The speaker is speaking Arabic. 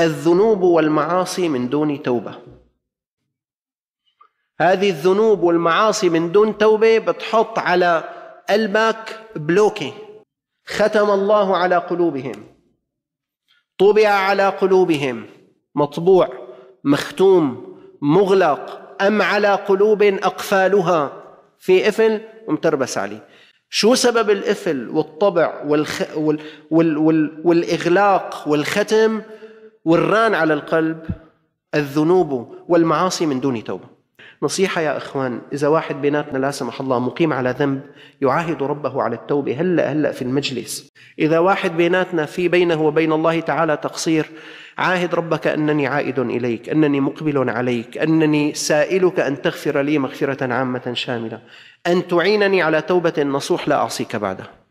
الذنوب والمعاصي من دون توبه هذه الذنوب والمعاصي من دون توبه بتحط على قلبك بلوكي ختم الله على قلوبهم طبع على قلوبهم مطبوع مختوم مغلق ام على قلوب اقفالها في قفل ومتربس عليه شو سبب القفل والطبع والخ... وال... وال... وال... والاغلاق والختم والران على القلب الذنوب والمعاصي من دون توبه نصيحه يا اخوان اذا واحد بيناتنا لا سمح الله مقيم على ذنب يعاهد ربه على التوبه هلا هلا في المجلس اذا واحد بيناتنا في بينه وبين الله تعالى تقصير عاهد ربك انني عائد اليك انني مقبل عليك انني سائلك ان تغفر لي مغفره عامه شامله ان تعينني على توبه نصوح لا اعصيك بعدها